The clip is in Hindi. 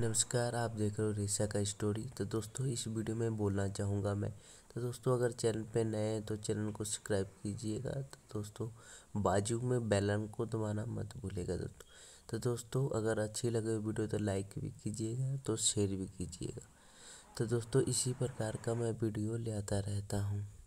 नमस्कार आप देख रहे हो रेशा का स्टोरी तो दोस्तों इस वीडियो में बोलना चाहूँगा मैं तो दोस्तों अगर चैनल पे नए हैं तो चैनल को सब्सक्राइब कीजिएगा तो दोस्तों बाजू में बैलन को दबाना मत भूलेगा दोस्तों तो दोस्तों अगर अच्छी लगे वीडियो तो लाइक भी कीजिएगा तो शेयर भी कीजिएगा तो दोस्तों इसी प्रकार का मैं वीडियो ले आता रहता हूँ